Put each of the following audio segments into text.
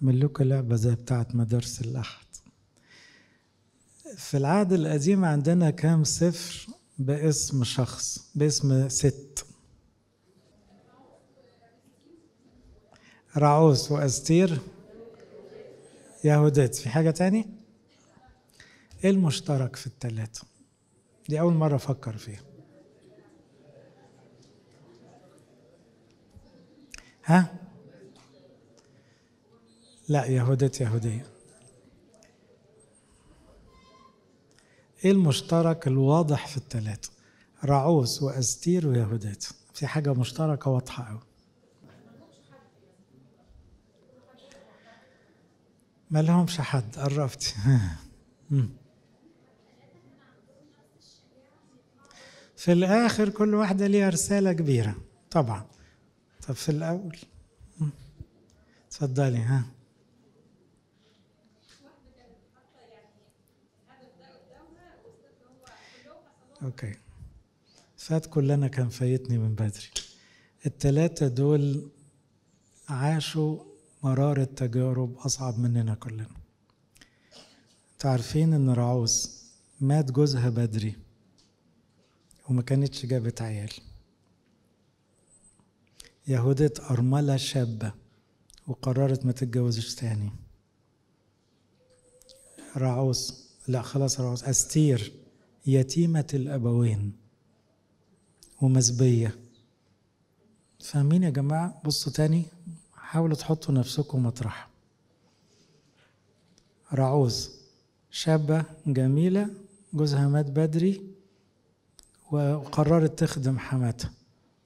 ملوك لعبة زي بتاعة مدارس الأحد في العهد القديم عندنا كام سفر باسم شخص باسم ست رعوس وأستير يهودات في حاجة تاني؟ ايه المشترك في التلاتة؟ دي أول مرة أفكر فيها ها؟ لا يهودية يهودية ايه المشترك الواضح في الثلاثة رعوس واستير ويهودات في حاجة مشتركة واضحة قوي ما لهمش حد قربت في الآخر كل واحدة ليها رسالة كبيرة طبعا طب في الأول اتفضلي ها اوكي فات كلنا كان فايتني من بدري التلاتة دول عاشوا مرارة تجارب أصعب مننا كلنا تعرفين إن رعوز مات جوزها بدري وما كانتش جابت عيال يهودة أرملة شابة وقررت ما تتجوزش تاني رعوز لا خلاص رعوز أستير يتيمة الأبوين ومزبية فاهمين يا جماعة بصوا تاني حاولوا تحطوا نفسكم مطرح رعوز شابة جميلة جوزها مات بدري وقررت تخدم حماتها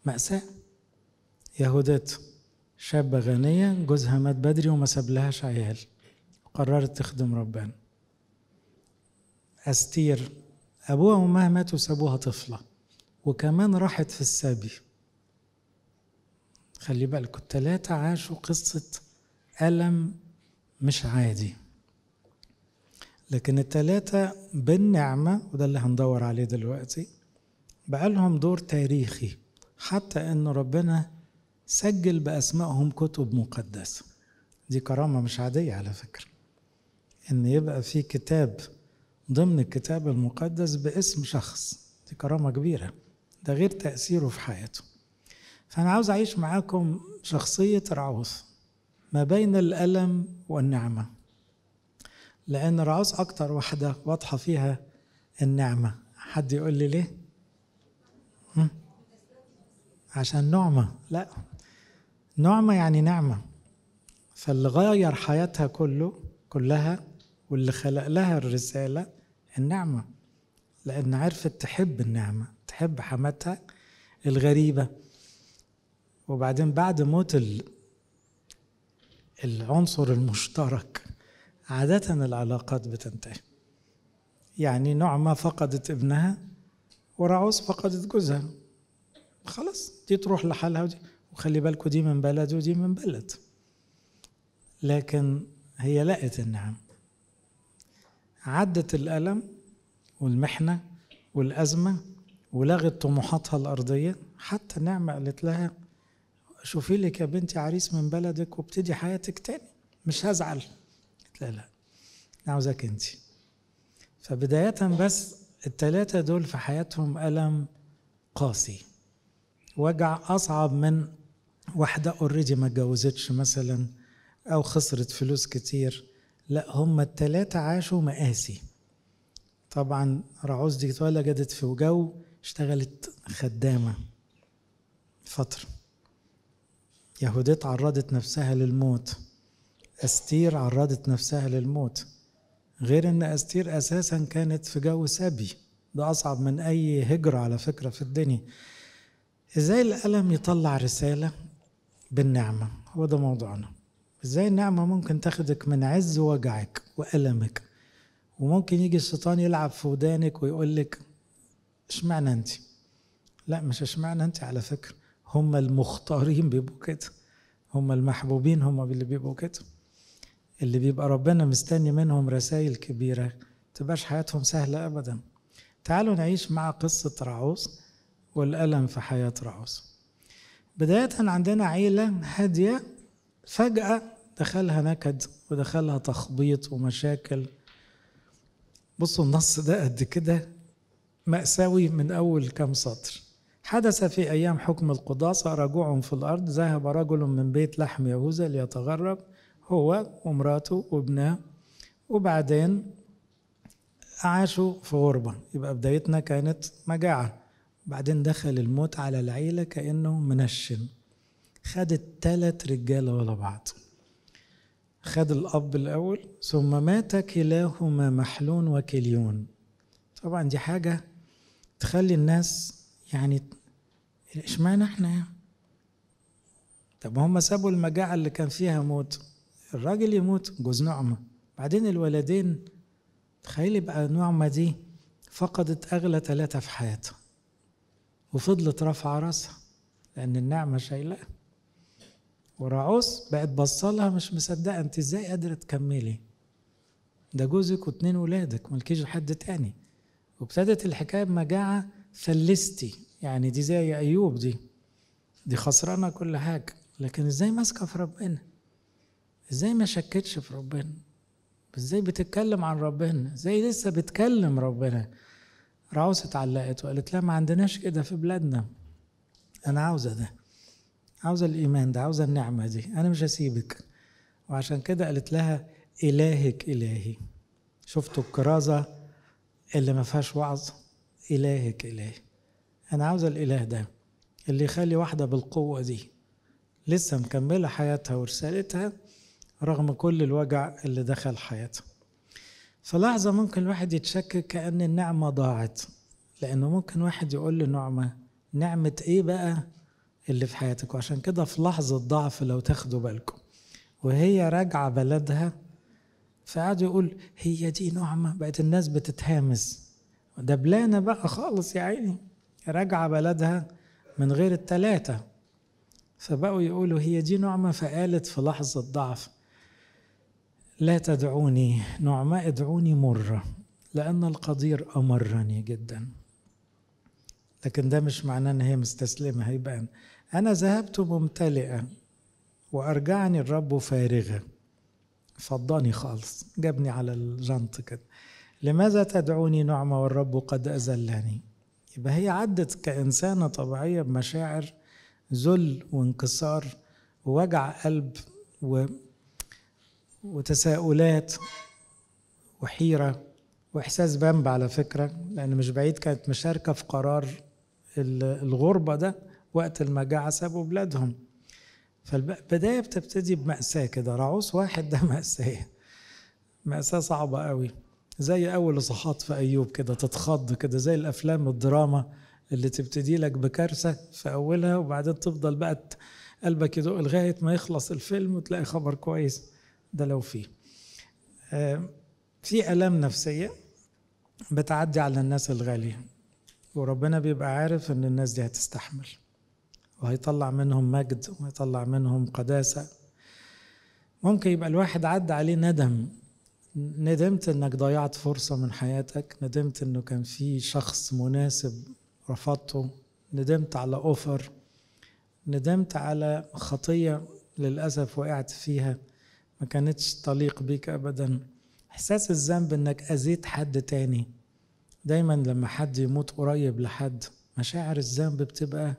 مأساة يهودات شابة غنية جوزها مات بدري وما سابلهاش عيال قررت تخدم ربنا أستير أبوها وأمها ماتوا وسابوها طفلة وكمان راحت في السبي خلي بالك التلاتة عاشوا قصة ألم مش عادي لكن التلاتة بالنعمة وده اللي هندور عليه دلوقتي بقى لهم دور تاريخي حتى أن ربنا سجل بأسمائهم كتب مقدسة دي كرامة مش عادية على فكرة أن يبقى في كتاب ضمن الكتاب المقدس باسم شخص دي كرامة كبيرة ده غير تأثيره في حياته فأنا عاوز أعيش معاكم شخصية رعوث ما بين الألم والنعمة لأن رعوث أكتر واحدة واضحة فيها النعمة حد يقول لي ليه؟ عشان نعمة لا نعمة يعني نعمة فاللي غير حياتها كله كلها واللي خلق لها الرسالة النعمة لأن عرفت تحب النعمة تحب حماتها الغريبة وبعدين بعد موت العنصر المشترك عادة العلاقات بتنتهي يعني نعمة فقدت ابنها ورعوس فقدت جوزها خلاص دي تروح لحالها ودي وخلي بالكوا دي من بلد ودي من بلد لكن هي لقت النعم عدت الألم والمحنة والأزمة ولغت طموحاتها الأرضية حتى نعمة قالت لها شوفي لك يا بنتي عريس من بلدك وابتدي حياتك تاني مش هزعل قالت لها لا أنا عاوزاك انت فبداية بس التلاتة دول في حياتهم ألم قاسي وجع أصعب من واحدة اوريدي ما اتجوزتش مثلا أو خسرت فلوس كتير لا هم التلاتة عاشوا مقاسي طبعا رعوز دي اتولدت في جو اشتغلت خدامة فترة يهوديت عرضت نفسها للموت أستير عرضت نفسها للموت غير أن أستير أساسا كانت في جو سبي ده أصعب من أي هجرة على فكرة في الدنيا إزاي الألم يطلع رسالة بالنعمة هو ده موضوعنا ازاي النعمة ممكن تاخدك من عز وجعك وألمك وممكن يجي الشيطان يلعب في ودانك ويقول لك اشمعنى انت لا مش اشمعنى انت على فكرة هم المختارين بيبقوا كده هم المحبوبين هم اللي بيبقوا كده اللي بيبقى ربنا مستني منهم رسائل كبيرة تبقاش حياتهم سهلة أبدا تعالوا نعيش مع قصة رعوس والألم في حياة رعوس بداية عندنا عيلة هادية فجأة دخلها نكد ودخلها تخبيط ومشاكل بصوا النص ده قد كده مأساوي من أول كام سطر حدث في أيام حكم القداصة رجوع في الأرض ذهب رجل من بيت لحم يهوذا ليتغرب هو ومراته وابناه وبعدين عاشوا في غربة يبقى بدايتنا كانت مجاعة بعدين دخل الموت على العيلة كأنه منشن خدت تلات رجالة ورا بعض خد الأب الأول ثم مات كلاهما محلون وكليون طبعا دي حاجة تخلي الناس يعني اشمعنى احنا طب هم سابوا المجاعة اللي كان فيها موت الراجل يموت جوز نعمة بعدين الولدين تخيل يبقى نعمة دي فقدت أغلى ثلاثة في حياتها وفضلت رافعة راسها لأن النعمة شايلها ورعوس بقت بصلها مش مصدقه انت ازاي قادره تكملي ده جوزك واتنين ولادك ملكيش حد تاني وابتدت الحكايه بمجاعه فلستي يعني دي زي ايوب دي دي خسرانه كل حاجه لكن ازاي ماسكه في ربنا ازاي ما شكتش في ربنا ازاي بتتكلم عن ربنا ازاي لسه بتكلم ربنا رعوس اتعلقت وقالت لا ما عندناش كده في بلادنا انا عاوزه ده عاوزة الإيمان ده عاوزة النعمة دي أنا مش هسيبك وعشان كده قالت لها إلهك إلهي شفتوا الكرازة اللي ما فيهاش وعظ إلهك إلهي أنا عاوزة الإله ده اللي يخلي واحدة بالقوة دي لسه مكملة حياتها ورسالتها رغم كل الوجع اللي دخل حياتها فلحظة ممكن الواحد يتشكك كأن النعمة ضاعت لأنه ممكن واحد يقول لنعمة نعمة إيه بقى اللي في حياتك وعشان كده في لحظة ضعف لو تاخدوا بالكم وهي راجعة بلدها فقعد يقول هي دي نعمة بقت الناس بتتهامس دبلانة بقى خالص يا عيني راجعة بلدها من غير التلاتة فبقوا يقولوا هي دي نعمة فقالت في لحظة ضعف لا تدعوني نعمة ادعوني مرة لأن القدير أمرني جداً لكن ده مش معناه ان هي مستسلمه هيبقى انا ذهبت ممتلئه وارجعني الرب فارغه فضاني خالص جابني على الجنط كده لماذا تدعوني نعمه والرب قد اذلني يبقى هي عدت كانسانه طبيعيه بمشاعر ذل وانكسار ووجع قلب و... وتساؤلات وحيره واحساس بنب على فكره لان مش بعيد كانت مشاركه في قرار الغربة ده وقت المجاعة سابوا بلادهم فالبداية بتبتدي بمأساة كده رعوس واحد ده مأساة مأساة صعبة قوي زي أول صحات في أيوب كده تتخض كده زي الأفلام الدراما اللي تبتدي لك بكارثة في أولها وبعدين تفضل بقى قلبك يدق لغاية ما يخلص الفيلم وتلاقي خبر كويس ده لو فيه آه، في آلام نفسية بتعدي على الناس الغالية وربنا بيبقى عارف ان الناس دي هتستحمل وهيطلع منهم مجد وهيطلع منهم قداسة ممكن يبقى الواحد عدى عليه ندم ندمت انك ضيعت فرصة من حياتك ندمت انه كان في شخص مناسب رفضته ندمت على اوفر ندمت على خطية للأسف وقعت فيها ما كانتش تليق بيك أبدا إحساس الذنب إنك أذيت حد تاني دايما لما حد يموت قريب لحد مشاعر الذنب بتبقى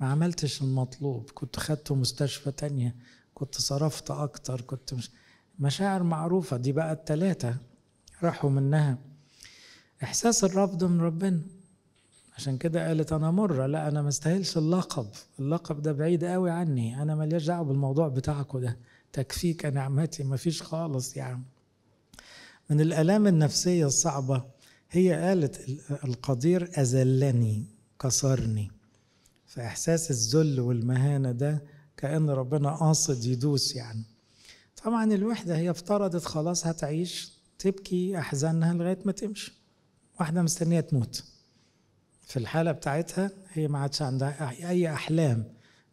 ما عملتش المطلوب كنت خدته مستشفى تانية كنت صرفت أكتر كنت مش مشاعر معروفة دي بقى التلاتة راحوا منها إحساس الرفض من ربنا عشان كده قالت أنا مرة لا أنا ما استاهلش اللقب اللقب ده بعيد قوي عني أنا ماليش دعوة بالموضوع بتاعكوا ده تكفيك نعمتي ما فيش خالص يعني. من الآلام النفسية الصعبة هي قالت القدير أذلني كسرني فإحساس الذل والمهانة ده كأن ربنا قاصد يدوس يعني طبعا الوحدة هي افترضت خلاص هتعيش تبكي أحزانها لغاية ما تمشي واحدة مستنية تموت في الحالة بتاعتها هي ما عادش عندها أي أحلام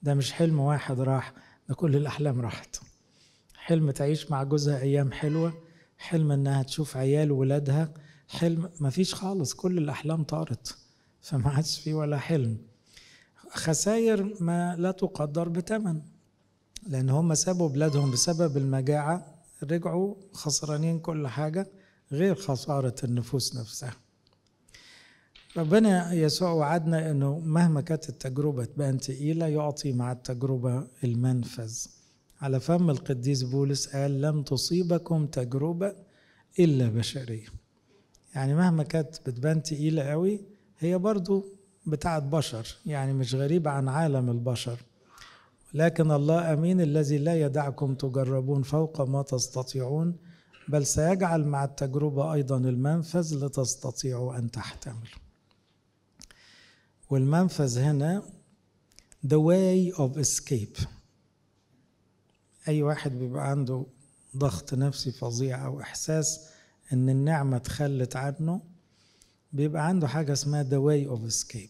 ده مش حلم واحد راح ده كل الأحلام راحت حلم تعيش مع جوزها أيام حلوة حلم إنها تشوف عيال ولادها حلم مفيش خالص كل الأحلام طارت فما عادش في ولا حلم خسائر ما لا تقدر بثمن لأن هم سابوا بلادهم بسبب المجاعة رجعوا خسرانين كل حاجة غير خسارة النفوس نفسها ربنا يسوع وعدنا انه مهما كانت التجربه تبان تقيله يعطي مع التجربه المنفذ على فم القديس بولس قال لن تصيبكم تجربه الا بشريه يعني مهما كانت بتبان تقيلة قوي هي برضو بتاعت بشر يعني مش غريبة عن عالم البشر لكن الله أمين الذي لا يدعكم تجربون فوق ما تستطيعون بل سيجعل مع التجربة أيضا المنفذ لتستطيعوا أن تحتملوا والمنفذ هنا the way of escape أي واحد بيبقى عنده ضغط نفسي فظيع أو إحساس ان النعمه اتخلت عنه بيبقى عنده حاجه اسمها ذا واي اوف اسكيب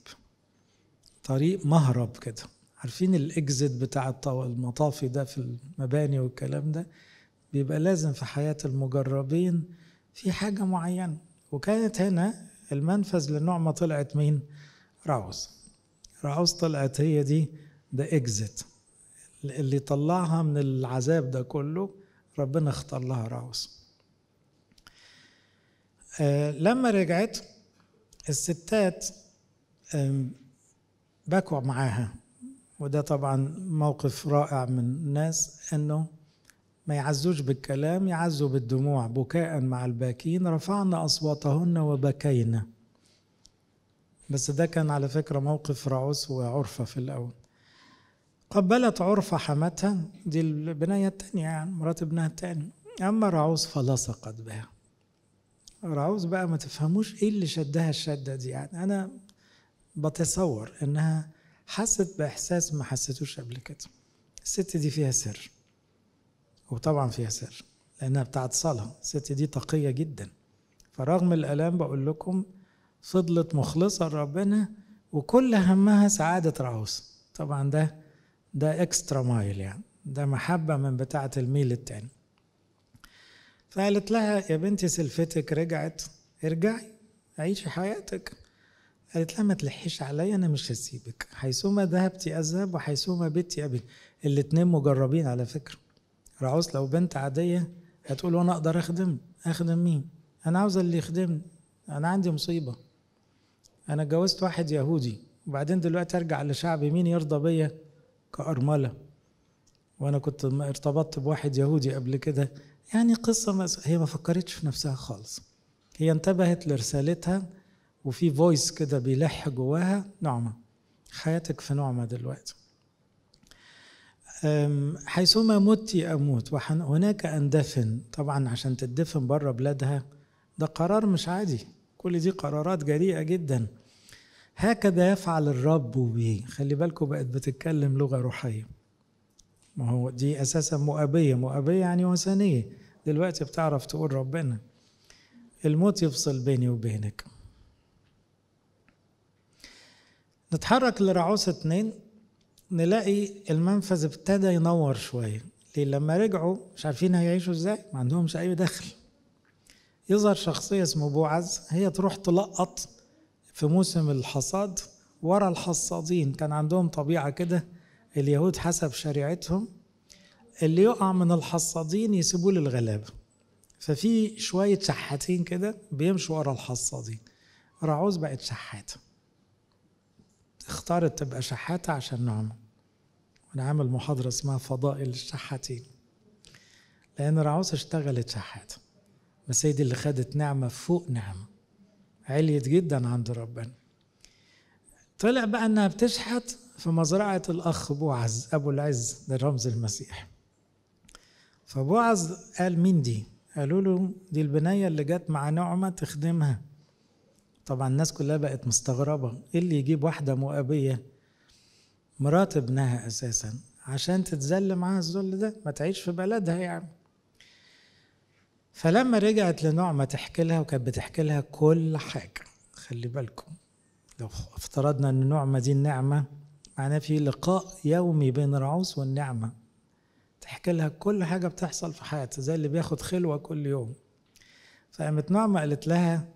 طريق مهرب كده عارفين الاكزيت بتاع المطافي ده في المباني والكلام ده بيبقى لازم في حياه المجربين في حاجه معينه وكانت هنا المنفذ للنعمه طلعت مين راوس راوس طلعت هي دي ذا اكزيت اللي طلعها من العذاب ده كله ربنا اختار لها راوس آه، لما رجعت الستات بكوا معاها وده طبعا موقف رائع من الناس انه ما يعزوش بالكلام يعزوا بالدموع بكاء مع الباكين رفعن اصواتهن وبكينا بس ده كان على فكره موقف رعوس وعرفه في الاول قبلت عرفه حماتها دي البنيه التانيه يعني مرات ابنها التاني اما رعوس فلصقت بها راوز بقى ما تفهموش ايه اللي شدها الشده دي يعني انا بتصور انها حست باحساس ما حستوش قبل كده الست دي فيها سر وطبعا فيها سر لانها بتاعت صلاه الست دي تقيه جدا فرغم الالام بقول لكم فضلت مخلصه لربنا وكل همها سعاده راوز طبعا ده ده اكسترا مايل يعني ده محبه من بتاعه الميل التاني فقالت لها يا بنتي سلفتك رجعت ارجعي عيشي حياتك قالت لها ما تلحيش عليا انا مش هسيبك حيثما ذهبتي اذهب وحيثما بيتي ابي الاتنين مجربين على فكره رعوس لو بنت عاديه هتقول وانا اقدر اخدم اخدم مين انا عاوزه اللي يخدمني انا عندي مصيبه انا اتجوزت واحد يهودي وبعدين دلوقتي ارجع لشعب مين يرضى بيا كارمله وانا كنت ارتبطت بواحد يهودي قبل كده يعني قصة هي ما فكرتش في نفسها خالص هي انتبهت لرسالتها وفي فويس كده بيلح جواها نعمة حياتك في نعمة دلوقتي حيثما مت أموت وهناك أندفن طبعا عشان تدفن بره بلادها ده قرار مش عادي كل دي قرارات جريئة جدا هكذا يفعل الرب بي خلي بالكم بقت بتتكلم لغة روحية ما هو دي اساسا مؤابيه مؤابيه يعني وثنيه دلوقتي بتعرف تقول ربنا الموت يفصل بيني وبينك نتحرك لرعوس اتنين نلاقي المنفذ ابتدى ينور شوية ليه لما رجعوا مش عارفين هيعيشوا ازاي ما عندهمش اي دخل يظهر شخصية اسمه بوعز هي تروح تلقط في موسم الحصاد ورا الحصادين كان عندهم طبيعة كده اليهود حسب شريعتهم اللي يقع من الحصادين يسيبوه للغلابه ففي شويه شحاتين كده بيمشوا ورا الحصادين رعوز بقت شحاته اختارت تبقى شحاته عشان نعمه وانا عامل محاضره اسمها فضائل الشحاتين لان رعوز اشتغلت شحاته بس هي دي اللي خدت نعمه فوق نعمه عليت جدا عند ربنا طلع بقى انها بتشحت في مزرعة الأخ بوعز أبو العز ده رمز المسيح فبوعز قال مين دي؟ قالوا له دي البنية اللي جت مع نعمة تخدمها طبعا الناس كلها بقت مستغربة إيه اللي يجيب واحدة مؤابية مرات ابنها أساسا عشان تتذل معاها الذل ده ما تعيش في بلدها يعني فلما رجعت لنعمة تحكي لها وكانت بتحكي لها كل حاجة خلي بالكم لو افترضنا ان نعمة دي النعمة معناه في لقاء يومي بين العوز والنعمة تحكي لها كل حاجة بتحصل في حياتها زي اللي بياخد خلوة كل يوم فقامت نعمة قالت لها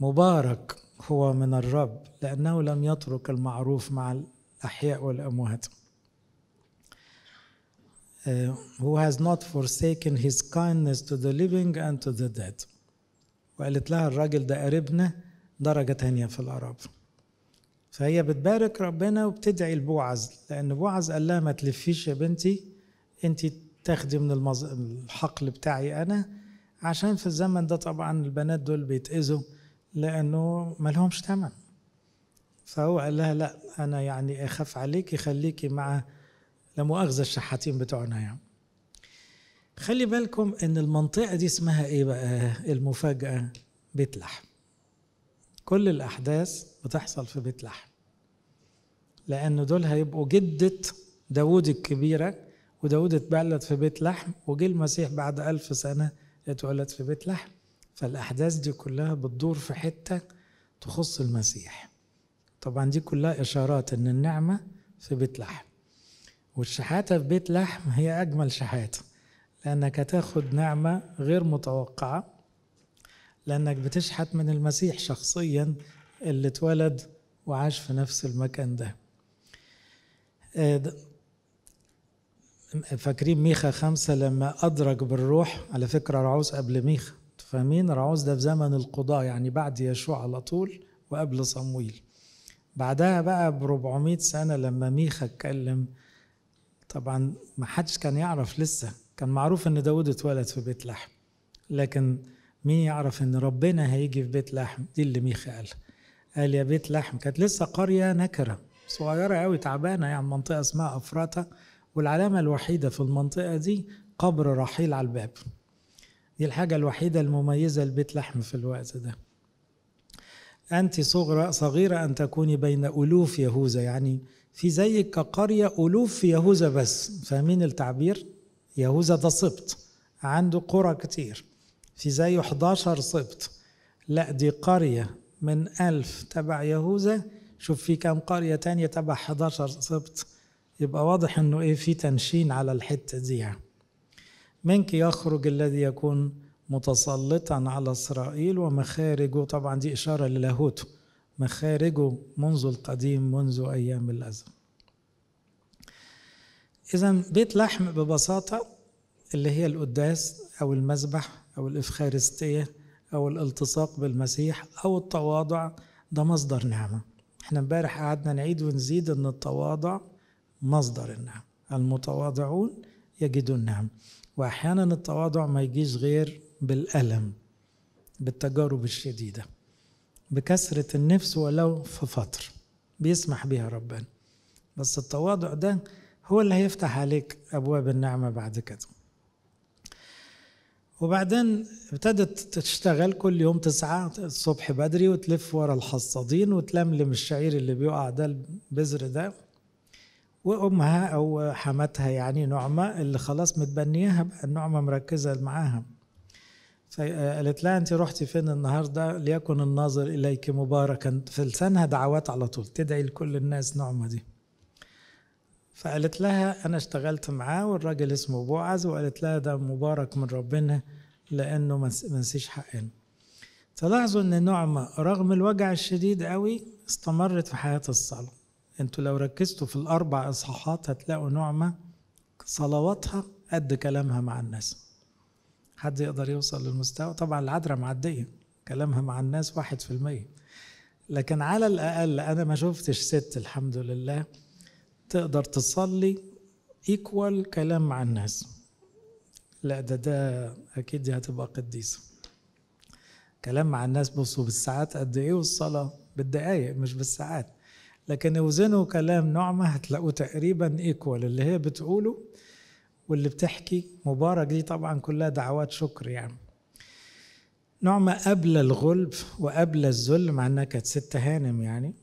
مبارك هو من الرب لأنه لم يترك المعروف مع الأحياء والأموات Uh, who has not forsaken his kindness to the living and to the dead وقالت لها الراجل ده قريبنا درجة تانية في القرابة فهي بتبارك ربنا وبتدعي لبوعز لان بوعز قال لها ما تلفيش يا بنتي انت تاخدي من المز... الحقل بتاعي انا عشان في الزمن ده طبعا البنات دول بيتأذوا لانه ما لهمش ثمن فهو قال لها لا انا يعني اخاف عليكي خليكي مع لا مؤاخذه الشحاتين بتوعنا يعني خلي بالكم ان المنطقه دي اسمها ايه بقى المفاجاه بيت لحم كل الأحداث بتحصل في بيت لحم لأن دول هيبقوا جدة داود الكبيرة وداود اتبلد في بيت لحم وجه المسيح بعد ألف سنة اتولد في بيت لحم فالأحداث دي كلها بتدور في حتة تخص المسيح طبعا دي كلها إشارات إن النعمة في بيت لحم والشحاتة في بيت لحم هي أجمل شحاتة لأنك تاخد نعمة غير متوقعة لأنك بتشحت من المسيح شخصيا اللي اتولد وعاش في نفس المكان ده آه، فاكرين ميخا خمسة لما أدرك بالروح على فكرة رعوز قبل ميخا فاهمين رعوز ده في زمن القضاء يعني بعد يشوع على طول وقبل صمويل بعدها بقى ب 400 سنة لما ميخا اتكلم طبعا ما حدش كان يعرف لسه كان معروف ان داود اتولد في بيت لحم لكن مين يعرف ان ربنا هيجي في بيت لحم دي اللي ميخا قال قال يا بيت لحم كانت لسه قرية نكرة صغيرة قوي تعبانة يعني منطقة اسمها أفراتا والعلامة الوحيدة في المنطقة دي قبر رحيل على الباب دي الحاجة الوحيدة المميزة لبيت لحم في الوقت ده أنت صغرى صغيرة أن تكوني بين ألوف يهوذا يعني في زيك كقرية ألوف يهوذا بس فاهمين التعبير؟ يهوذا ده سبط عنده قرى كتير في زيه 11 سبط لا دي قرية من ألف تبع يهوذا شوف في كم قرية تانية تبع 11 سبط يبقى واضح انه ايه في تنشين على الحتة دي يعني. منك يخرج الذي يكون متسلطا على اسرائيل ومخارجه طبعا دي اشاره للاهوت مخارجه منذ القديم منذ ايام الازل اذا بيت لحم ببساطه اللي هي القداس او المذبح أو الإفخارستية أو الالتصاق بالمسيح أو التواضع ده مصدر نعمة احنا امبارح قعدنا نعيد ونزيد ان التواضع مصدر النعم المتواضعون يجدون نعم واحيانا التواضع ما يجيش غير بالالم بالتجارب الشديده بكسرة النفس ولو في فتره بيسمح بيها ربنا بس التواضع ده هو اللي هيفتح عليك ابواب النعمه بعد كده وبعدين ابتدت تشتغل كل يوم تسعة الصبح بدري وتلف ورا الحصادين وتلملم الشعير اللي بيقع ده البذر ده وامها او حماتها يعني نعمه اللي خلاص متبنياها بقى نعمة مركزه معاها فقالت لها انت رحتي فين النهارده ليكن الناظر اليك مباركا في لسانها دعوات على طول تدعي لكل الناس نعمه دي فقالت لها أنا اشتغلت معاه والراجل اسمه بوعز وقالت لها ده مبارك من ربنا لأنه ما نسيش حقنا تلاحظوا أن نعمة رغم الوجع الشديد قوي استمرت في حياة الصلاة انتوا لو ركزتوا في الأربع إصحاحات هتلاقوا نعمة صلواتها قد كلامها مع الناس حد يقدر يوصل للمستوى طبعا العذراء معدية كلامها مع الناس واحد في المية لكن على الأقل أنا ما شفتش ست الحمد لله تقدر تصلي ايكوال كلام مع الناس لا ده ده اكيد دي هتبقى قديسه كلام مع الناس بصوا بالساعات قد ايه والصلاه بالدقايق مش بالساعات لكن اوزنوا كلام نعمه هتلاقوه تقريبا ايكوال اللي هي بتقوله واللي بتحكي مبارك دي طبعا كلها دعوات شكر يعني نعمة قبل الغلب وقبل الذل مع انها كانت ست هانم يعني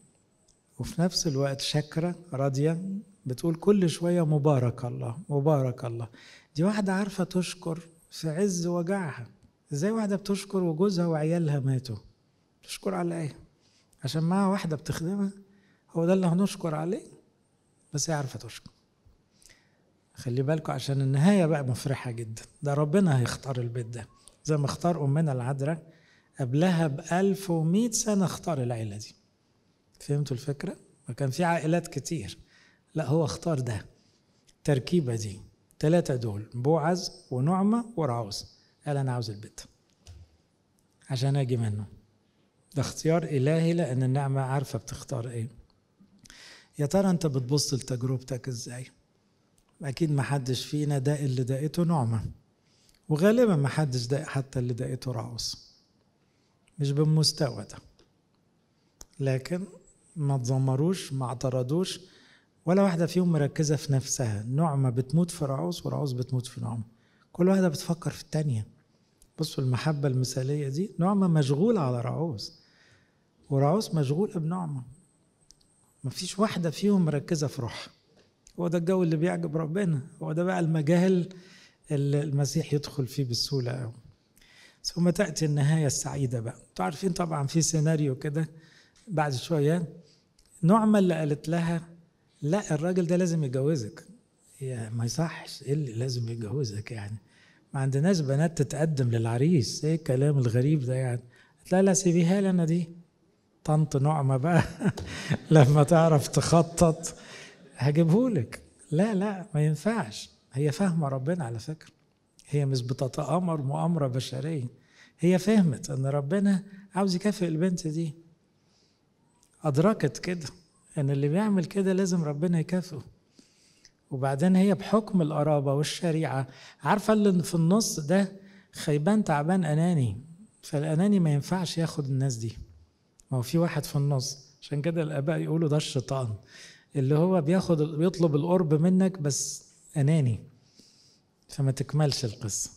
وفي نفس الوقت شاكرة راضية بتقول كل شوية مبارك الله مبارك الله دي واحدة عارفة تشكر في عز وجعها ازاي واحدة بتشكر وجوزها وعيالها ماتوا تشكر على ايه عشان معاها واحدة بتخدمها هو ده اللي هنشكر عليه بس هي عارفة تشكر خلي بالكم عشان النهاية بقى مفرحة جدا ده ربنا هيختار البيت ده زي ما اختار أمنا العذراء قبلها بألف ومئة سنة اختار العيلة دي فهمتوا الفكرة؟ وكان في عائلات كتير لا هو اختار ده التركيبة دي ثلاثة دول بوعز ونعمة ورعوز قال أنا عاوز البيت عشان أجي منه ده اختيار إلهي لأن النعمة عارفة بتختار إيه يا ترى أنت بتبص لتجربتك إزاي أكيد محدش فينا داق اللي دائته نعمة وغالبا محدش داق حتى اللي دائته رعوز مش بالمستوى ده لكن ما تذمروش ما اعترضوش ولا واحده فيهم مركزه في نفسها نعمه بتموت في رعوس ورعوس بتموت في نعمه كل واحده بتفكر في الثانيه بصوا المحبه المثاليه دي نعمه مشغوله على رعوس ورعوس مشغوله بنعمه ما فيش واحده فيهم مركزه في روحها هو ده الجو اللي بيعجب ربنا هو ده بقى المجال اللي المسيح يدخل فيه بسهوله قوي ثم تاتي النهايه السعيده بقى انتوا عارفين طبعا في سيناريو كده بعد شويه نعمة اللي قالت لها لا الراجل ده لازم يتجوزك يا ما يصحش ايه اللي لازم يتجوزك يعني ما عندناش بنات تتقدم للعريس ايه الكلام الغريب ده يعني لا لا سيبيها لي انا دي طنط نعمة بقى لما تعرف تخطط هجيبهولك لا لا ما ينفعش هي فاهمة ربنا على فكرة هي مش بتتآمر مؤامرة بشرية هي فهمت ان ربنا عاوز يكافئ البنت دي أدركت كده أن يعني اللي بيعمل كده لازم ربنا يكافئه وبعدين هي بحكم القرابة والشريعة عارفة اللي في النص ده خيبان تعبان أناني فالأناني ما ينفعش ياخد الناس دي ما هو في واحد في النص عشان كده الآباء يقولوا ده الشيطان اللي هو بياخد بيطلب القرب منك بس أناني فما تكملش القصة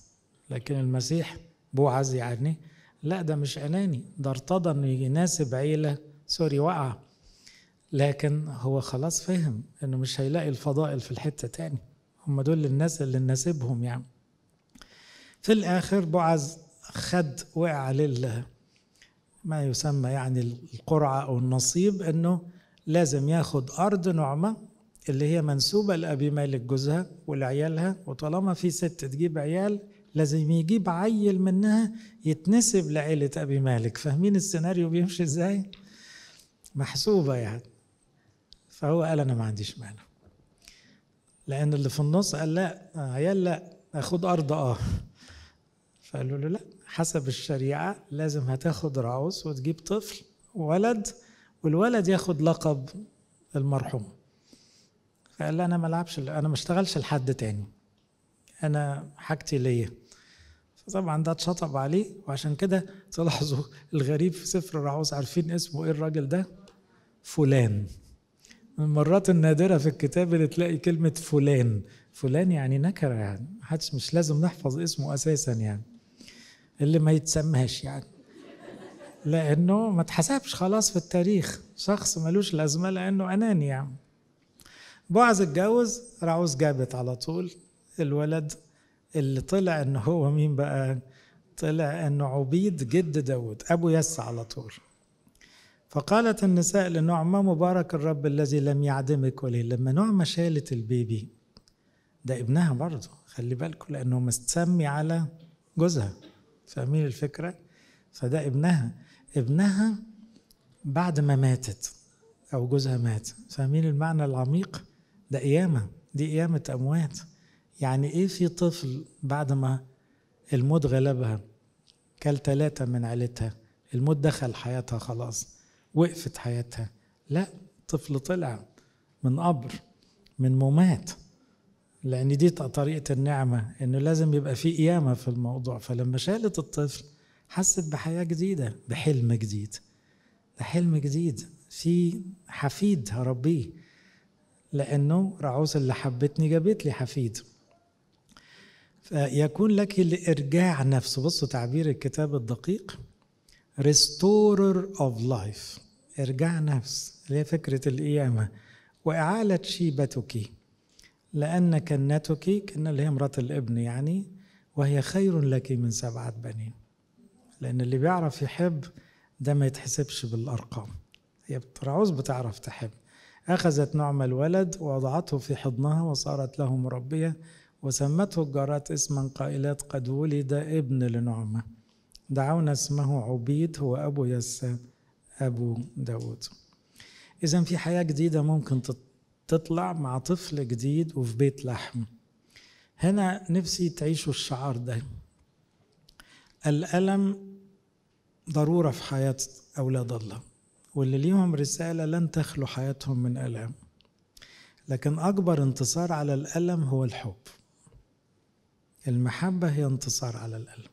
لكن المسيح بوعز يعني لا ده مش أناني ده ارتضى إنه يناسب عيلة سوري وقع لكن هو خلاص فهم انه مش هيلاقي الفضائل في الحته تاني هم دول الناس اللي نسبهم يعني في الاخر بعز خد وقع لل ما يسمى يعني القرعه او النصيب انه لازم ياخد ارض نعمه اللي هي منسوبه لابي مالك جوزها ولعيالها وطالما في ست تجيب عيال لازم يجيب عيل منها يتنسب لعيله ابي مالك فاهمين السيناريو بيمشي ازاي؟ محسوبة يعني فهو قال أنا ما عنديش مانع لأن اللي في النص قال لا عيال لا أخد أرض أه فقالوا له لا حسب الشريعة لازم هتاخد رعوس وتجيب طفل ولد والولد ياخد لقب المرحوم فقال أنا ما ألعبش أنا ما اشتغلش لحد تاني أنا حاجتي ليا فطبعا ده اتشطب عليه وعشان كده تلاحظوا الغريب في سفر الرعوز عارفين اسمه ايه الراجل ده؟ فلان من المرات النادرة في الكتاب اللي تلاقي كلمة فلان فلان يعني نكرة يعني محدش مش لازم نحفظ اسمه أساسا يعني اللي ما يتسماش يعني لأنه ما اتحسبش خلاص في التاريخ شخص ملوش لازمة لأنه أناني يعني بعز اتجوز رعوز جابت على طول الولد اللي طلع ان هو مين بقى طلع انه عبيد جد داود ابو يس على طول فقالت النساء لنعمة مبارك الرب الذي لم يعدمك وليه لما نعمة شالت البيبي ده ابنها برضه خلي بالكم لأنه مستسمي على جوزها فاهمين الفكرة فده ابنها ابنها بعد ما ماتت أو جوزها مات فاهمين المعنى العميق ده قيامة دي قيامة أموات يعني إيه في طفل بعد ما الموت غلبها كل ثلاثة من عيلتها الموت دخل حياتها خلاص وقفت حياتها لا طفل طلع من قبر من ممات لان دي طريقه النعمه انه لازم يبقى في قيامه في الموضوع فلما شالت الطفل حست بحياه جديده بحلم جديد ده حلم جديد في حفيد هربيه لانه رعوس اللي حبتني جابت لي حفيد فيكون لك لارجاع نفسه بصوا تعبير الكتاب الدقيق restorer of life إرجاع نفس اللي هي فكرة القيامة وإعالة شيبتك لأن كنتك كن اللي هي مرات الابن يعني وهي خير لك من سبعة بنين لأن اللي بيعرف يحب ده ما يتحسبش بالأرقام هي بترعوز بتعرف تحب أخذت نعمة الولد ووضعته في حضنها وصارت له مربية وسمته الجارات اسما قائلات قد ولد ابن لنعمة دعونا اسمه عبيد هو أبو يسام أبو داود إذا في حياة جديدة ممكن تطلع مع طفل جديد وفي بيت لحم هنا نفسي تعيشوا الشعار ده الألم ضرورة في حياة أولاد الله واللي ليهم رسالة لن تخلو حياتهم من ألام لكن أكبر انتصار على الألم هو الحب المحبة هي انتصار على الألم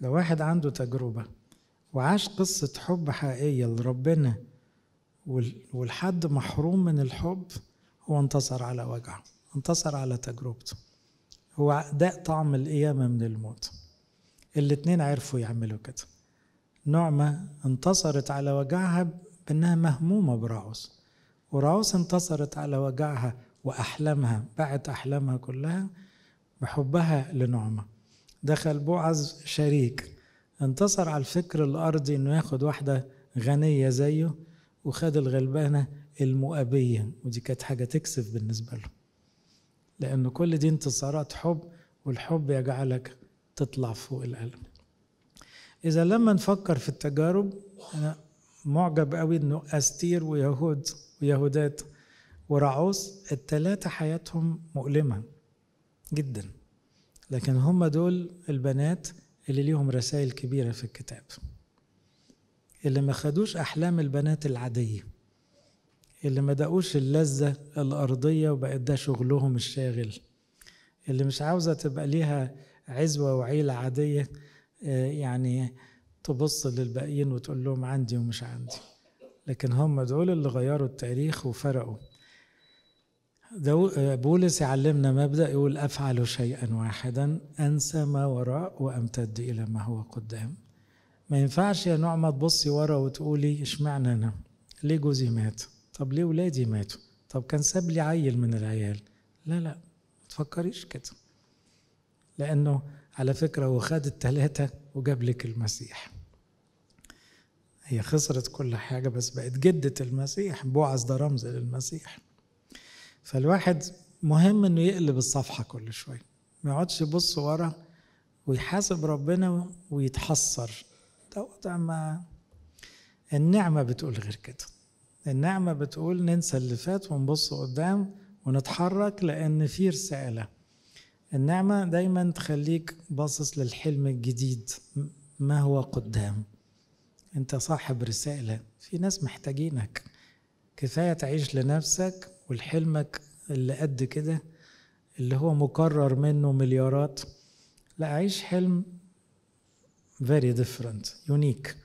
لو واحد عنده تجربة وعاش قصة حب حقيقية لربنا والحد محروم من الحب هو انتصر على وجعه انتصر على تجربته هو ده طعم القيامة من الموت الاتنين عرفوا يعملوا كده نعمة انتصرت على وجعها بأنها مهمومة براوس وراوس انتصرت على وجعها وأحلامها باعت أحلامها كلها بحبها لنعمة دخل بوعز شريك انتصر على الفكر الأرضي إنه ياخد واحدة غنية زيه وخد الغلبانة المؤبيه ودي كانت حاجة تكسف بالنسبة له لأن كل دي انتصارات حب والحب يجعلك تطلع فوق القلب إذا لما نفكر في التجارب أنا معجب قوي إنه أستير ويهود ويهودات ورعوس التلاتة حياتهم مؤلمة جدا لكن هم دول البنات اللي ليهم رسائل كبيرة في الكتاب اللي ما خدوش أحلام البنات العادية اللي ما دقوش اللذة الأرضية وبقت ده شغلهم الشاغل اللي مش عاوزة تبقى ليها عزوة وعيلة عادية آه، يعني تبص للباقيين وتقول لهم عندي ومش عندي لكن هم دول اللي غيروا التاريخ وفرقوا آه، بولس يعلمنا مبدا يقول افعل شيئا واحدا انسى ما وراء وامتد الى ما هو قدام ما ينفعش يا نعمه تبصي ورا وتقولي اشمعنى انا ليه جوزي مات طب ليه ولادي ماتوا طب كان ساب لي عيل من العيال لا لا ما تفكريش كده لانه على فكره هو خد التلاته وجاب لك المسيح هي خسرت كل حاجه بس بقت جده المسيح بوعز ده رمز للمسيح فالواحد مهم انه يقلب الصفحه كل شويه ما يقعدش يبص ورا ويحاسب ربنا ويتحصر ده ما النعمه بتقول غير كده النعمه بتقول ننسى اللي فات ونبص قدام ونتحرك لان في رساله النعمه دايما تخليك باصص للحلم الجديد ما هو قدام انت صاحب رساله في ناس محتاجينك كفايه تعيش لنفسك والحلمك اللي قد كده اللي هو مكرر منه مليارات لا عيش حلم very different يونيك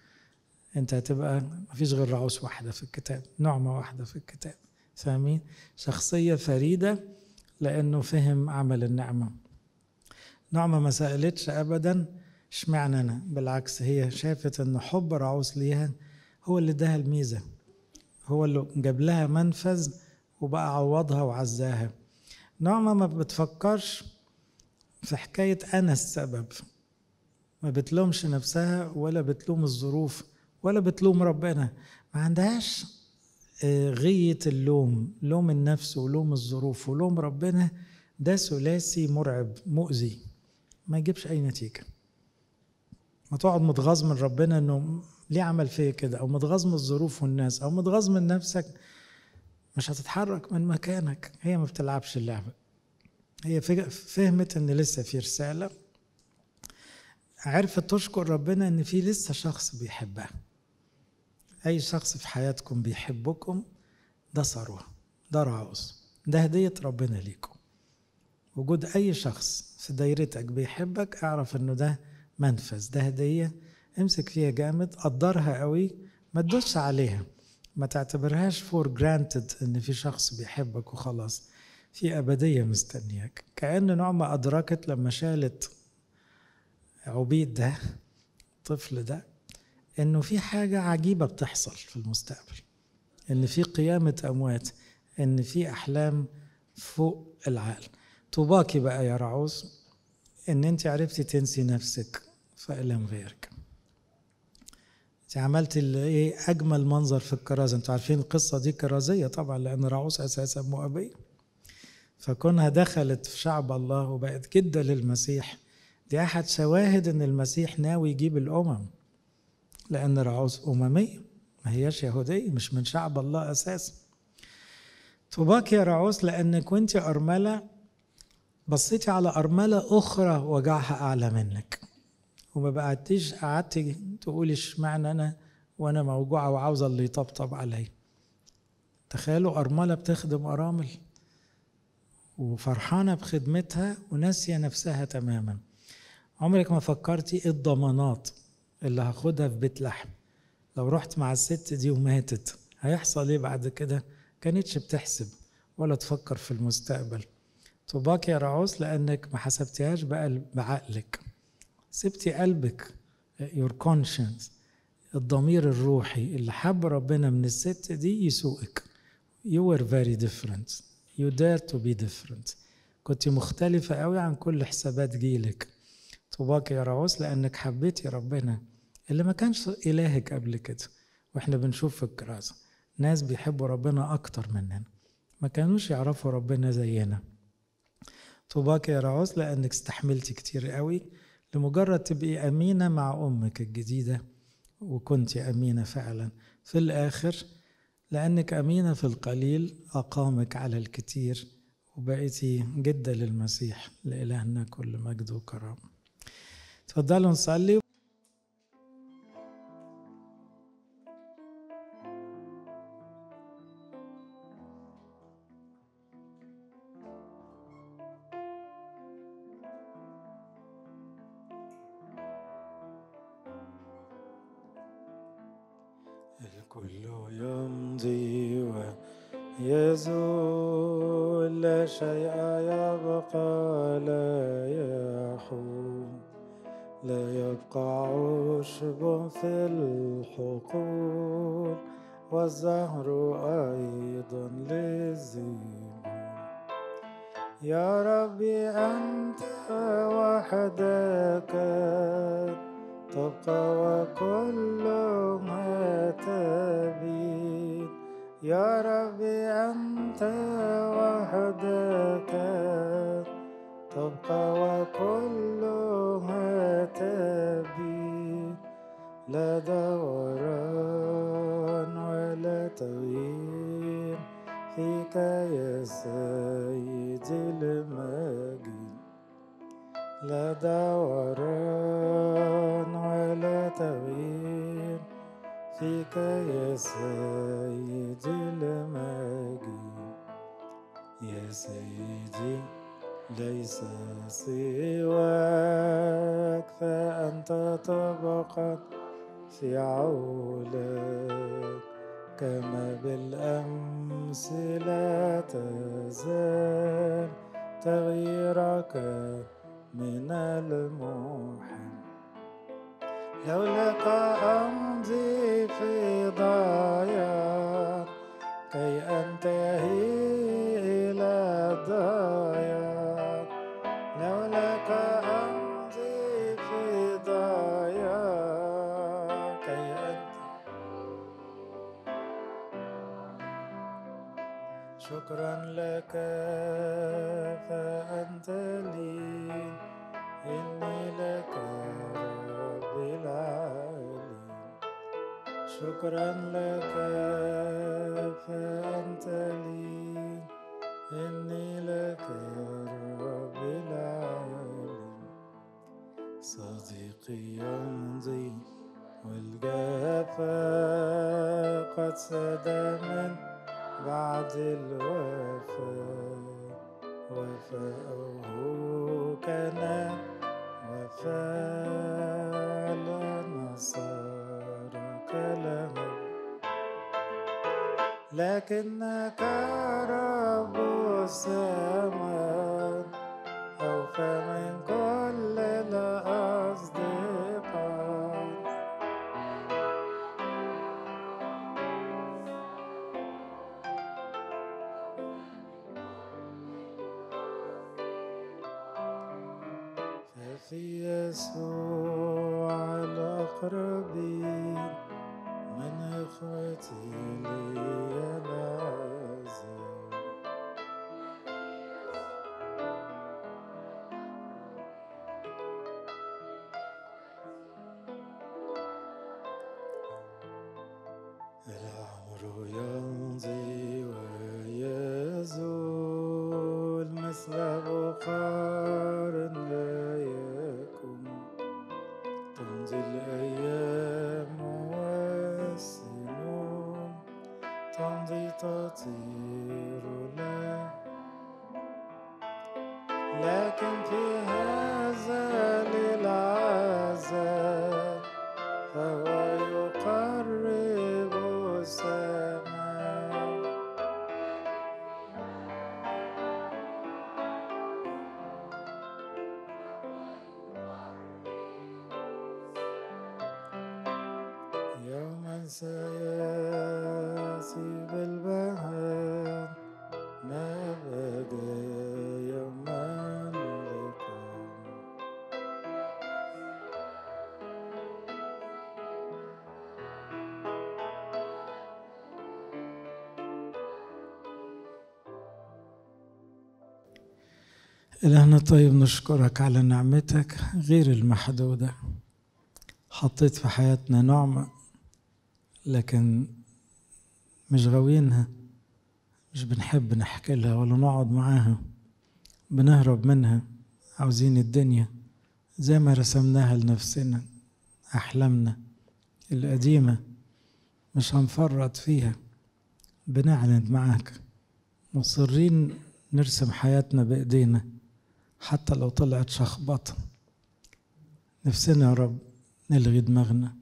انت هتبقى مفيش غير رعوس واحده في الكتاب نعمه واحده في الكتاب فاهمين شخصيه فريده لانه فهم عمل النعمه نعمه ما سالتش ابدا اشمعنى انا بالعكس هي شافت ان حب رعوس ليها هو اللي اداها الميزه هو اللي جاب لها منفذ وبقى عوضها وعزاها نعمة ما بتفكرش في حكاية أنا السبب ما بتلومش نفسها ولا بتلوم الظروف ولا بتلوم ربنا ما عندهاش آه، غية اللوم لوم النفس ولوم الظروف ولوم ربنا ده ثلاثي مرعب مؤذي ما يجيبش أي نتيجة ما تقعد متغاظ من ربنا انه ليه عمل فيا كده او متغاظ من الظروف والناس او متغاظ من نفسك مش هتتحرك من مكانك هي ما بتلعبش اللعبة هي فهمت ان لسه في رسالة عرفت تشكر ربنا ان في لسه شخص بيحبها اي شخص في حياتكم بيحبكم ده ثروة ده رعوز ده هدية ربنا ليكم وجود اي شخص في دايرتك بيحبك اعرف انه ده منفذ ده هدية امسك فيها جامد قدرها قوي ما تدوسش عليها ما تعتبرهاش فور جرانتد ان في شخص بيحبك وخلاص في ابديه مستنياك كان نعمه ادركت لما شالت عبيد ده الطفل ده انه في حاجه عجيبه بتحصل في المستقبل ان في قيامه اموات ان في احلام فوق العقل طوباكي بقى يا رعوز ان انت عرفتي تنسي نفسك فالم غيرك انت عملت ايه اجمل منظر في الكرازه انتوا عارفين القصه دي كرازيه طبعا لان راعوس اساسا مؤبي فكونها دخلت في شعب الله وبقت جده للمسيح دي احد شواهد ان المسيح ناوي يجيب الامم لان راعوس امميه ما هياش يهوديه مش من شعب الله اساسا طباك يا راعوس لانك وانت ارمله بصيتي على ارمله اخرى وجعها اعلى منك وما بقعدتيش قعدت تقولي اشمعنى انا وانا موجوعه وعاوزه اللي يطبطب عليا تخيلوا ارمله بتخدم ارامل وفرحانه بخدمتها وناسيه نفسها تماما عمرك ما فكرتي ايه الضمانات اللي هاخدها في بيت لحم لو رحت مع الست دي وماتت هيحصل ايه بعد كده كانتش بتحسب ولا تفكر في المستقبل طباك يا رعوس لانك ما حسبتيهاش بقى بعقلك سبتي قلبك يور كونشنس الضمير الروحي اللي حب ربنا من الست دي يسوقك you were very different you dare to be different كنت مختلفة قوي عن كل حسابات جيلك طباك يا رعوس لأنك حبيتي ربنا اللي ما كانش إلهك قبل كده وإحنا بنشوف في الكراسة ناس بيحبوا ربنا أكتر مننا ما كانوش يعرفوا ربنا زينا طباك يا رعوس لأنك استحملتي كتير قوي لمجرد تبقي أمينة مع أمك الجديدة وكنت أمينة فعلا في الآخر لأنك أمينة في القليل أقامك على الكتير وبقيتي جدة للمسيح لإلهنا كل مجد وكرامة تفضلوا نصلي يا ربي أنت وحدك تبقى وكلها تبي لا دوران ولا تغيير فيك يا سيد المجيد لا دوران ولا تغيير فيك يا سيد سيدي ليس سواك فأنت طبقا في عولك كما بالأمس لا تزال تغييرك من المحن لو لقى أمضي في ضياك شكرا لك فأنت لي إني لك رب العالمين شكرا لك فأنت لي إني لك رب العالمين صديقي يمضي والجفا قد سدى من بعد الوفاة وفاؤه كان وفاء لنا صار لكنك رب السماء أوفى من في يسوع الأقربين من إخوتي لي أنا إلهنا طيب نشكرك على نعمتك غير المحدودة حطيت في حياتنا نعمة لكن مش غاويينها مش بنحب نحكي لها ولا نقعد معاها بنهرب منها عاوزين الدنيا زي ما رسمناها لنفسنا أحلامنا القديمة مش هنفرط فيها بنعلن معاك مصرين نرسم حياتنا بإيدينا حتى لو طلعت شخبطة نفسنا يا رب نلغي دماغنا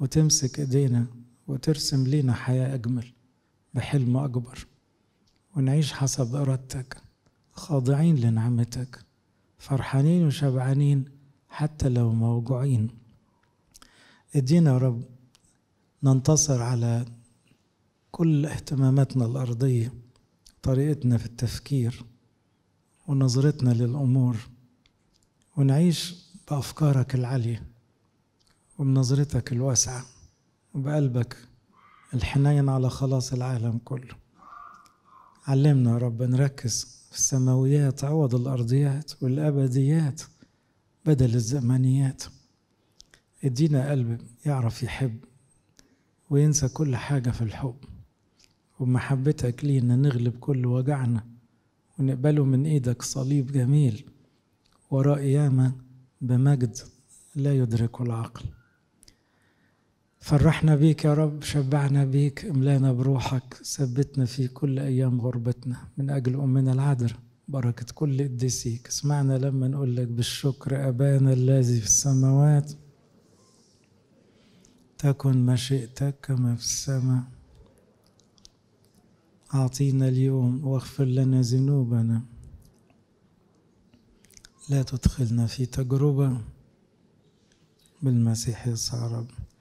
وتمسك ايدينا وترسم لينا حياة أجمل بحلم أكبر ونعيش حسب إرادتك خاضعين لنعمتك فرحانين وشبعانين حتى لو موجوعين ادينا يا رب ننتصر على كل اهتماماتنا الأرضية طريقتنا في التفكير ونظرتنا للأمور ونعيش بأفكارك العالية وبنظرتك الواسعة وبقلبك الحنين على خلاص العالم كله علمنا يا رب نركز في السماويات عوض الأرضيات والأبديات بدل الزمنيات ادينا قلب يعرف يحب وينسى كل حاجة في الحب ومحبتك لينا نغلب كل وجعنا ونقبله من إيدك صليب جميل وراء ياما بمجد لا يدركه العقل فرحنا بيك يا رب شبعنا بيك املانا بروحك ثبتنا في كل أيام غربتنا من أجل أمنا العذراء بركة كل قديسيك اسمعنا لما نقول لك بالشكر أبانا الذي في السماوات تكن مشيئتك كما في السماء أعطينا اليوم واغفر لنا ذنوبنا لا تدخلنا في تجربة بالمسيح يا رب